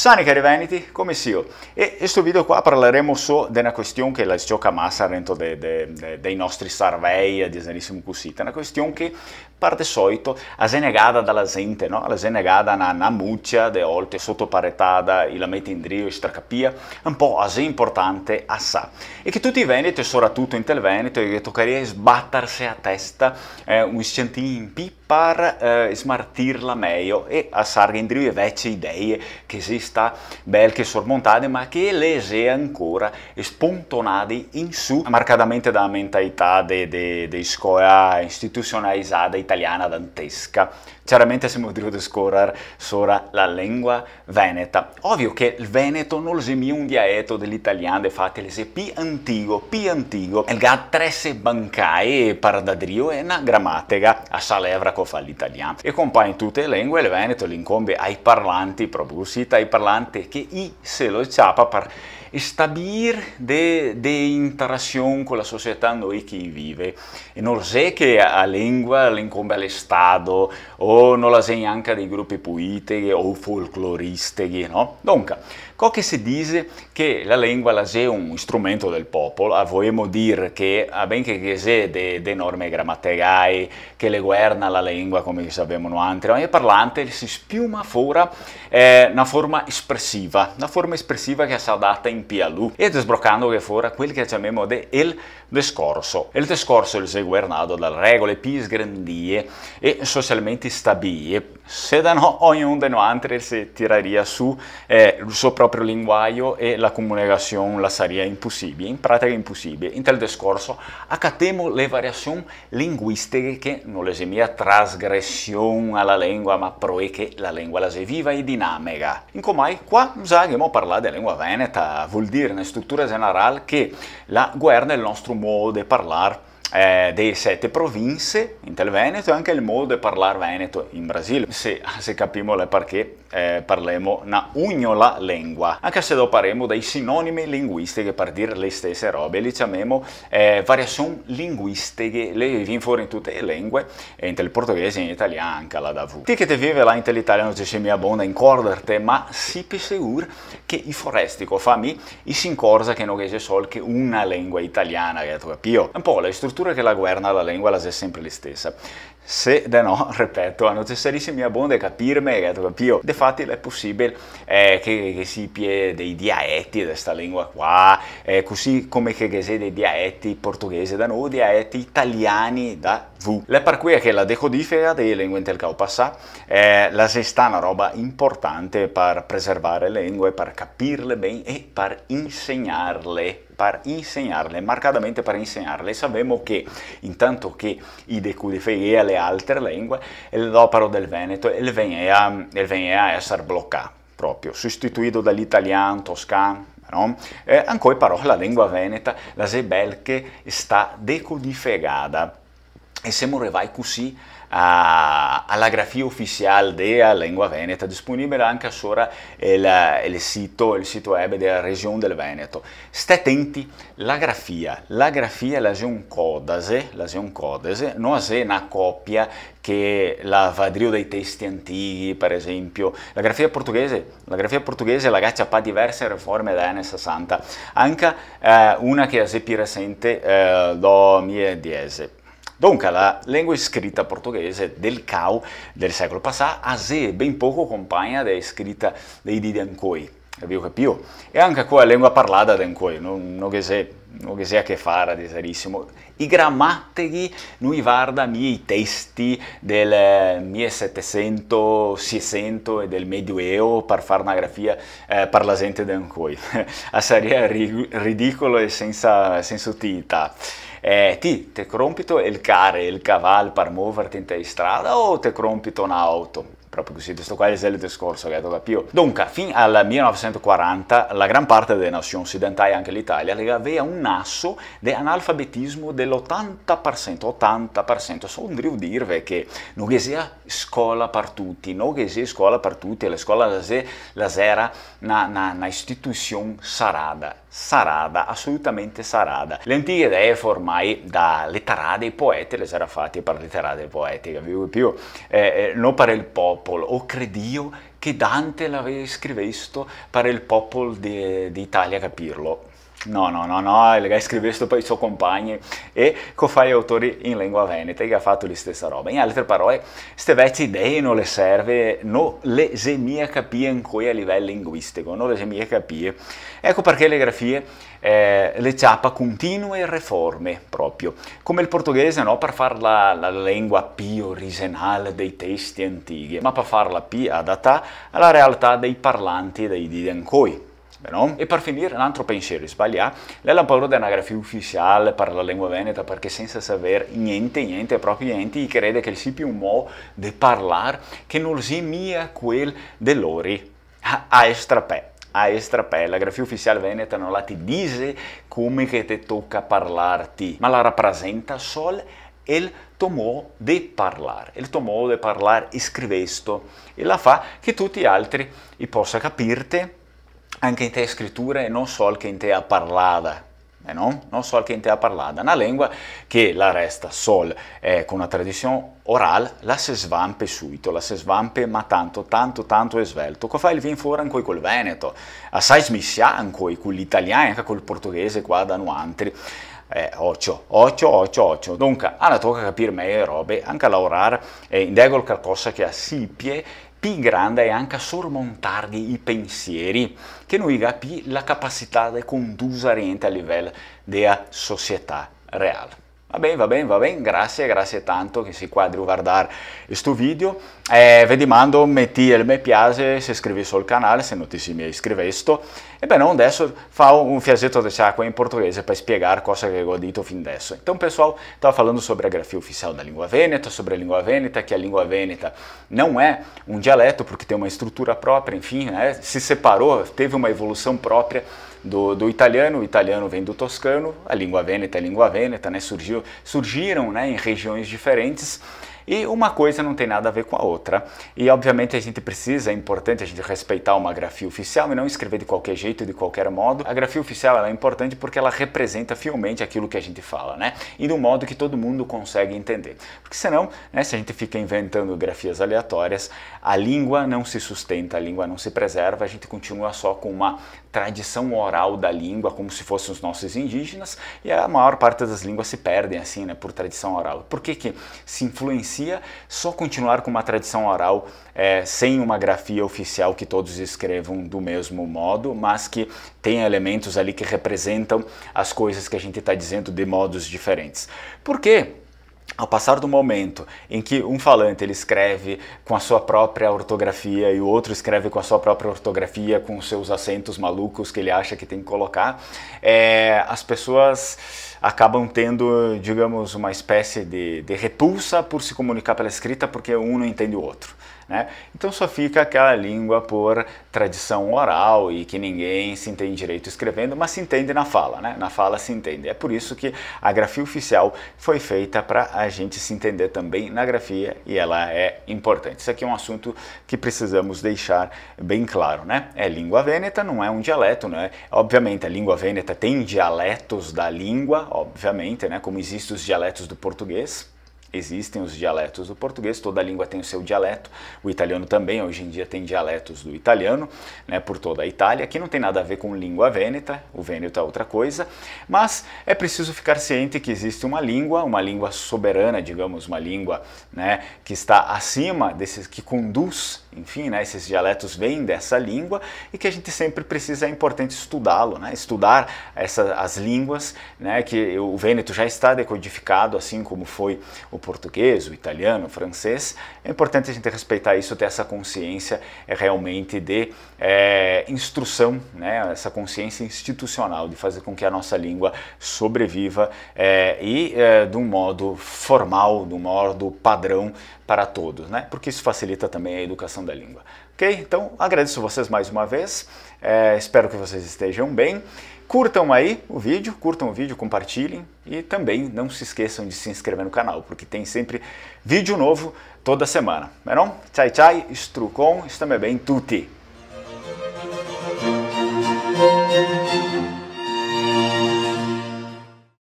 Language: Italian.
Sani cari veniti, come sio? E in questo video qua parleremo su di una questione che la gioca massa dentro dei de, de, de nostri survey di Zenissimo Cussita, una questione che parte solito a negata dalla gente, no? La negata una, una muccia de olte sottoparetata, la mette in drio, e stracapia, un po' a importante assà. E che tutti i veneti, soprattutto in tel Veneto, toccherebbe sbattersi a testa eh, un centino in pipa per eh, smartirla meglio e a sargendrive vecchie idee che si sta belche sormontate ma che le si ancora spontonate in su marcatamente dalla mentalità dei de, de scuola istituzionalizzata italiana dantesca. Chiaramente siamo di scorrere sopra la lingua veneta. Ovvio che il veneto non è un dialetto dell'italiano, infatti è più antico, più antico, il gattresse bancae paradadrio è una grammatica a salevra polacco fa l'italiano. E compare in tutte le lingue, il Veneto l'incombe ai parlanti, proprio uscita ai parlanti, che i se lo ciapa per stabilire de, de interazione con la società noi che vive. E non è che la lingua l'incombe all'Estato, o non la sei anche dei gruppi politici o folcloristici, no? Dunque, co che si dice che la lingua la è un strumento del popolo, a vogliamo dire che, a benché che sia de, de norme grammaticali, che le guerna la lingua, come sapevamo antes, la il parlante si spiuma fuori eh, una forma espressiva, una forma espressiva che si adatta in pialù e sbroccando che fuori quel che chiamiamo de il discorso. Il discorso è governato dalle regole più grandie e socialmente stabili, se da no ognuno di noi si tiraria su eh, il suo proprio linguaggio e la comunicazione la sarebbe impossibile, in pratica impossibile. In tal discorso accattiamo le variazioni linguistiche che non le semia tra trasgressione alla lingua, ma proè che la lingua la si viva e dinamica. In comai, qua sagemo parlare della lingua veneta, vuol dire in struttura generale che la guerra è il nostro modo di parlare eh, dei sette province del Veneto e anche il modo di parlare veneto in Brasile. Se, se capimo le perché eh, parliamo una ugnola lingua, anche se dopo faremo dei sinonimi linguistici per dire le stesse robe, li chiamiamo eh, variazioni linguistiche, le viene fuori in tutte le lingue, e in il portoghese e in italiano anche la davu. Ti che te vive là in Italia non ci si mia bonda in corderte, ma si pe sicuro che i forestico fammi si sincorsa che non c'è solo che una lingua italiana, che tu capio? Un po' le strutture addirittura che la guerra alla lingua la sia sempre la stessa. Se da no, ripeto, a necessarissimi abbonde capirme, che capio, de fatti è possibile eh, che, che, si pie dei dialetti di questa lingua qua, eh, così come che si dei dialetti portoghesi da noi, dialetti italiani da V. Le per cui è che la decodifica delle lingue del Kaupassa è la sesta una roba importante per preservare le lingue, per capirle bene e per insegnarle per insegnarle, marcatamente per insegnarle. Sappiamo che intanto che i decudifei e le altre lingue, l'opera del Veneto, il venea, il venea essere bloccato proprio, sostituito dall'italiano, toscano, no? Eh, ancora però la lingua veneta, la che sta decodificata e Revaico si a, a, alla grafia ufficiale della lingua veneta, disponibile anche solo il, il, sito, il sito web della Regione del Veneto. Stai attenti, la grafia, la grafia la Regione Codase, la Regione Codase non è una copia che la vadrio dei testi antichi, per esempio. La grafia portoghese, la grafia portoghese la ragazzi fa diverse riforme dagli anni 60, anche eh, una che è più recente, eh, do 2010. Dunque, la lingua scritta portoghese del CAU del secolo passato è ben poco compagna della scritta dei di Ancoi, abbiamo capito? E anche qua la lingua parlata di Ancoi, non, non, che se, non che sia a che fare, di serissimo. I grammatici noi guardano i testi del 1700, 600 e del Medioevo per fare una grafia eh, per la gente di Ancoi. sarebbe ridicolo e senza, senza utilità eh, ti te compito il care, il cavallo per muoverti in strada o te compito un'auto? proprio così, questo qua è il discorso che ho capito. Dunque, fino al 1940 la gran parte delle nazioni occidentali, anche l'Italia, aveva un asso di analfabetismo dell'80%, 80%, solo devo dirvi che non esiste scuola per tutti, non esiste scuola per tutti, la scuola la, se, la una, una istituzione sarada, sarada, assolutamente sarada. Le antiche idee formai da letterà dei poeti, le sarà fatte per letterà dei poeti, capivo più, eh, eh, non per il popolo, o credio che Dante l'aveva scritto per il popolo d'Italia capirlo No, no, no, no, il ragazzi scrivesse poi i suoi compagni e co-fai autori in lingua veneta che ha fatto la stessa roba. In altre parole, queste vecchie idee non le serve, non le se mia capì ancora a livello linguistico, non le se mia capì. Ecco perché le grafie eh, le ciappa continue reforme proprio, come il portoghese no, per fare la, la, lingua più originale dei testi antichi, ma per farla più adatta alla realtà dei parlanti e dei di ancora no? E per finire, un altro pensiero sbagliato, lei ha paura grafia ufficiale per la lingua veneta perché senza sapere niente, niente, proprio niente, crede che il sia più un modo di parlare che non sia mia quel dell'ori ah, a, a estrapè a estrapella, grafia ufficiale veneta non la ti dice come che ti tocca parlarti, ma la rappresenta sol il tuo modo di parlare, il tuo modo di parlare e scrivesto e la fa che tutti gli altri possano capirti anche in te escritura e non sol che in te a parlata, eh no? Non sol che in te ha parlata, una lingua che la resta sol, eh, con una tradizione orale, la se svampe subito, la se svampe ma tanto, tanto, tanto è svelto, che fa il vin fuori anche col Veneto, assai smissia anche con l'italiano, anche col portoghese qua da Nuantri, eh, occio, occhio, occhio, occhio. Dunque, alla tocca capire meglio le robe, anche a lavorare eh, in degol qualcosa che assipie P grande è anche sormontargli i pensieri, che noi ha la capacità di condurre a livello della società reale. Va bene, va bene, va bene, grazie, grazie tanto che sei qua a guardare questo video. Eh, vi dimando, metti il mi piace, se iscrivi sul canale, se non ti si mi iscriveste. E bene, adesso fa un fiasetto di acqua in portoghese per spiegare cosa che ho detto fin adesso. Então, pessoal, estava falando sobre a grafia oficial da língua vêneta, sobre a língua vêneta, que a língua vêneta não é um dialeto, porque tem uma estrutura própria, enfim, né, se separou, teve uma evolução própria do, do italiano, o italiano vem do toscano, a língua vêneta é língua vêneta, né? Surgiu, surgiram né, em regiões diferentes e uma coisa não tem nada a ver com a outra. E obviamente a gente precisa, é importante a gente respeitar uma grafia oficial e não escrever de qualquer jeito, de qualquer modo. A grafia oficial é importante porque ela representa fielmente aquilo que a gente fala, né? E de um modo que todo mundo consegue entender. Porque senão, né, se a gente fica inventando grafias aleatórias, a língua não se sustenta, a língua não se preserva, a gente continua só com uma tradição oral da língua, como se fossem os nossos indígenas, e a maior parte das línguas se perdem assim, né, por tradição oral. Por que que se influencia só continuar com uma tradição oral é, sem uma grafia oficial que todos escrevam do mesmo modo, mas que tem elementos ali que representam as coisas que a gente está dizendo de modos diferentes. Por quê? ao passar do momento em que um falante ele escreve com a sua própria ortografia e o outro escreve com a sua própria ortografia, com os seus acentos malucos que ele acha que tem que colocar, é, as pessoas acabam tendo, digamos, uma espécie de, de repulsa por se comunicar pela escrita porque um não entende o outro. Né? Então só fica aquela língua por tradição oral e que ninguém se entende direito escrevendo, mas se entende na fala, né? na fala se entende. É por isso que a grafia oficial foi feita para a gente se entender também na grafia e ela é importante. Isso aqui é um assunto que precisamos deixar bem claro. Né? É língua vêneta, não é um dialeto. Né? Obviamente, a língua vêneta tem dialetos da língua, obviamente, né? como existem os dialetos do português. Existem os dialetos do português, toda língua tem o seu dialeto. O italiano também, hoje em dia, tem dialetos do italiano, né, por toda a Itália, que não tem nada a ver com língua vêneta, o vêneto é outra coisa, mas é preciso ficar ciente que existe uma língua, uma língua soberana, digamos, uma língua né, que está acima desses, que conduz, enfim, né, esses dialetos vêm dessa língua e que a gente sempre precisa, é importante estudá-lo, né, estudar essa, as línguas, né, que o vêneto já está decodificado, assim como foi o português, o italiano, o francês. É importante a gente respeitar isso, ter essa consciência é realmente de é, instrução, né? essa consciência institucional de fazer com que a nossa língua sobreviva é, e é, de um modo formal, de um modo padrão para todos, né? porque isso facilita também a educação da língua. Ok? Então agradeço vocês mais uma vez, é, espero que vocês estejam bem. Curtam aí o vídeo, curtam o vídeo, compartilhem e também não se esqueçam de se inscrever no canal, porque tem sempre vídeo novo toda semana. Não? Tchau, é tchau, strucom, estamos bem tutti.